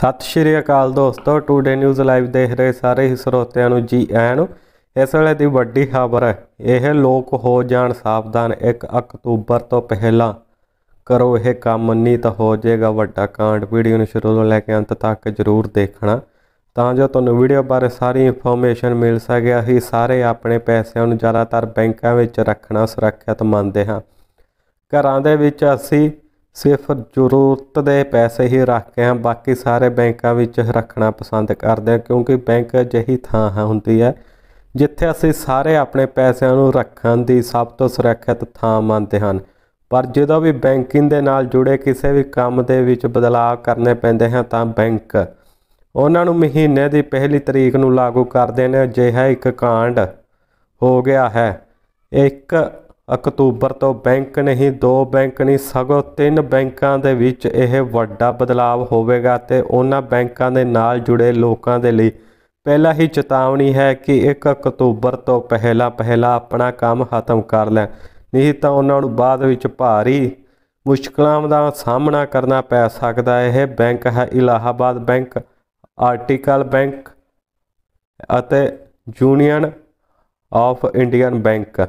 ਸਤਿ ਸ਼੍ਰੀ ਅਕਾਲ ਦੋਸਤੋ today news live ਦੇਖ ਰਹੇ ਸਾਰੇ ਹੀ ਸਰੋਤਿਆਂ ਨੂੰ ਜੀ ਆਇਆਂ ਇਸ ਵੇਲੇ ਦੀ ਵੱਡੀ ਖਬਰ ਹੈ ਇਹ ਲੋਕ ਹੋ ਜਾਣ ਸਾਵਧਾਨ 1 ਅਕਤੂਬਰ ਤੋਂ ਪਹਿਲਾਂ ਕਰੋ ਇਹ ਕੰਮ ਨਹੀਂ ਤਾਂ ਹੋ ਜਾਏਗਾ ਵੱਡਾ ਕਾਂਡ ਵੀਡੀਓ ਨੂੰ ਸ਼ੁਰੂ ਤੋਂ ਲੈ ਕੇ ਅੰਤ ਤੱਕ ਜ਼ਰੂਰ ਦੇਖਣਾ ਤਾਂ ਜੋ ਤੁਹਾਨੂੰ ਵੀਡੀਓ ਬਾਰੇ ਸਾਰੀ ਇਨਫੋਰਮੇਸ਼ਨ ਮਿਲ ਸਕੇ ਅਸੀਂ ਸਾਰੇ ਆਪਣੇ ਪੈਸਿਆਂ ਨੂੰ ਜ਼ਿਆਦਾਤਰ ਬੈਂਕਾਂ ਵਿੱਚ ਰੱਖਣਾ ਸੁਰੱਖਿਅਤ ਮੰਨਦੇ ਹਾਂ ਘਰਾਂ ਦੇ ਵਿੱਚ ਅਸੀਂ ਸਿਰਫ ਜ਼ਰੂਰਤ ਦੇ ਪੈਸੇ ਹੀ ਰੱਖਦੇ ਹਾਂ ਬਾਕੀ ਸਾਰੇ ਬੈਂਕਾਂ ਵਿੱਚ ਰੱਖਣਾ ਪਸੰਦ ਕਰਦੇ ਹਾਂ ਕਿਉਂਕਿ ਬੈਂਕ ਅਜਿਹੀ ਥਾਂ ਹੁੰਦੀ ਹੈ ਜਿੱਥੇ ਅਸੀਂ ਸਾਰੇ ਆਪਣੇ ਪੈਸਿਆਂ ਨੂੰ ਰੱਖਣ ਦੀ ਸਭ ਤੋਂ ਸੁਰੱਖਿਅਤ ਥਾਂ ਮੰਨਦੇ ਹਨ ਪਰ ਜਦੋਂ ਵੀ ਬੈਂਕਿੰਗ ਦੇ ਨਾਲ ਜੁੜੇ ਕਿਸੇ ਵੀ ਕੰਮ ਦੇ ਵਿੱਚ ਬਦਲਾਅ ਕਰਨੇ ਪੈਂਦੇ ਹਨ ਤਾਂ ਬੈਂਕ ਉਹਨਾਂ ਨੂੰ ਮਹੀਨੇ ਦੀ ਪਹਿਲੀ ਤਰੀਕ ਨੂੰ ਲਾਗੂ ਕਰਦੇ ਨੇ ਜਿਹੜਾ ਇੱਕ ਕਾਂਡ ਹੋ ਗਿਆ ਹੈ ਇੱਕ ਅਕਤੂਬਰ ਤੋਂ ਬੈਂਕ ਨਹੀਂ ਦੋ ਬੈਂਕ ਨਹੀਂ ਸਗੋਂ ਤਿੰਨ ਬੈਂਕਾਂ ਦੇ ਵਿੱਚ ਇਹ ਵੱਡਾ ਬਦਲਾਅ ਹੋਵੇਗਾ ਤੇ ਉਹਨਾਂ ਬੈਂਕਾਂ ਦੇ ਨਾਲ ਜੁੜੇ ਲੋਕਾਂ ਦੇ ਲਈ ਪਹਿਲਾਂ ਹੀ ਚੇਤਾਵਨੀ ਹੈ ਕਿ 1 ਅਕਤੂਬਰ ਤੋਂ ਪਹਿਲਾਂ ਪਹਿਲਾਂ ਆਪਣਾ ਕੰਮ ਖਤਮ ਕਰ ਲੈ ਨਹੀਂ ਤਾਂ ਉਹਨਾਂ ਨੂੰ ਬਾਅਦ ਵਿੱਚ ਭਾਰੀ ਮੁਸ਼ਕਲਾਂ ਦਾ ਸਾਹਮਣਾ ਕਰਨਾ ਪੈ ਸਕਦਾ ਹੈ ਇਹ ਬੈਂਕ ਹੈ ਇਲਾਹਾਬਾਦ ਬੈਂਕ ਆਰਟੀਕਲ ਬੈਂਕ ਅਤੇ ਯੂਨੀਅਨ ਆਫ ਇੰਡੀਅਨ ਬੈਂਕ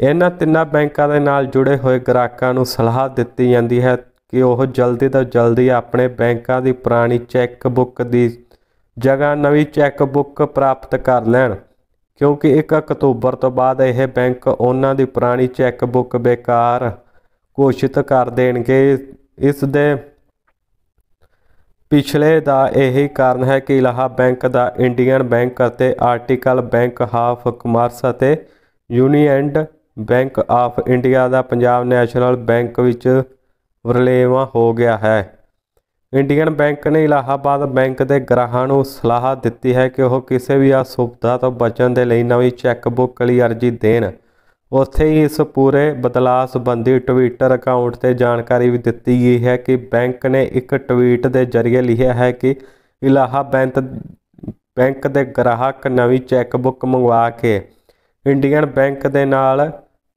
ਇਹਨਾਂ ਤਿੰਨਾਂ ਬੈਂਕਾਂ ਦੇ ਨਾਲ ਜੁੜੇ ਹੋਏ ਗ੍ਰਾਹਕਾਂ ਨੂੰ ਸਲਾਹ ਦਿੱਤੀ ਜਾਂਦੀ ਹੈ ਕਿ ਉਹ ਜਲਦੀ ਤੋਂ ਜਲਦੀ ਆਪਣੇ ਬੈਂਕਾਂ ਦੀ ਪੁਰਾਣੀ ਚੈੱਕ ਬੁੱਕ ਦੀ ਜਗ੍ਹਾ ਨਵੀਂ ਚੈੱਕ ਬੁੱਕ ਪ੍ਰਾਪਤ ਕਰ ਲੈਣ ਕਿਉਂਕਿ 1 ਅਕਤੂਬਰ ਤੋਂ ਬਾਅਦ ਇਹ ਬੈਂਕ ਉਹਨਾਂ ਦੀ ਪੁਰਾਣੀ ਚੈੱਕ ਬੁੱਕ ਬੇਕਾਰ ਘੋਸ਼ਿਤ ਕਰ ਦੇਣਗੇ ਇਸ ਦੇ ਪਿਛਲੇ ਦਾ ਇਹੀ ਕਾਰਨ ਹੈ ਕਿ ਇਲਾਹਾ ਬੈਂਕ ਦਾ ਇੰਡੀਅਨ ਬੈਂਕ ਅਤੇ ਆਰਟੀਕਲ ਬੈਂਕ ਹਾਫ ਕਮਰਸ ਅਤੇ ਯੂਨੀਅਨਡ ਬੈਂਕ ਆਫ ਇੰਡੀਆ ਦਾ ਪੰਜਾਬ ਨੈਸ਼ਨਲ ਬੈਂਕ ਵਿੱਚ ਵਰਲੇਵਾ ਹੋ ਗਿਆ ਹੈ ਇੰਡੀਅਨ ਬੈਂਕ ਨੇ ਇਲਾਹਾਬਾਦ ਬੈਂਕ ਦੇ ਗ੍ਰਾਹਕਾਂ ਨੂੰ ਸਲਾਹ ਦਿੱਤੀ ਹੈ ਕਿ ਉਹ ਕਿਸੇ ਵੀ ਅਸੁਵਿਧਾ ਤੋਂ ਬਚਣ ਦੇ ਲਈ ਨਵੀਂ ਚੈੱਕ ਬੁੱਕ ਲਈ ਅਰਜ਼ੀ ਦੇਣ ਉੱਥੇ ਹੀ ਇਸ ਪੂਰੇ ਬਦਲਾਅ ਸੰਬੰਧੀ ਟਵਿੱਟਰ ਅਕਾਊਂਟ ਤੇ ਜਾਣਕਾਰੀ ਵੀ ਦਿੱਤੀ ਗਈ ਹੈ ਕਿ ਬੈਂਕ ਨੇ ਇੱਕ ਟਵੀਟ ਦੇ ਜ਼ਰੀਏ ਲਿਖਿਆ ਹੈ ਕਿ ਇਲਾਹਾਬਾਦ ਬੈਂਕ ਦੇ ਗ੍ਰਾਹਕ ਨਵੀਂ ਚੈੱਕ ਬੁੱਕ ਮੰਗਵਾ ਕੇ ਇੰਡੀਅਨ ਬੈਂਕ ਦੇ ਨਾਲ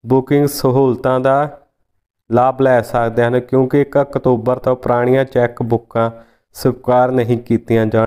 ਬੁਕਿੰਗ ਸਹੂਲਤਾਂ ਦਾ ਲਾਭ ਲੈ ਸਕਦੇ ਹਨ ਕਿਉਂਕਿ 1 ਅਕਤੂਬਰ ਤੋਂ ਪੁਰਾਣੀਆਂ ਚੈੱਕ ਬੁੱਕਾਂ ਸਵੀਕਾਰ ਨਹੀਂ ਕੀਤੀਆਂ ਜਾਣ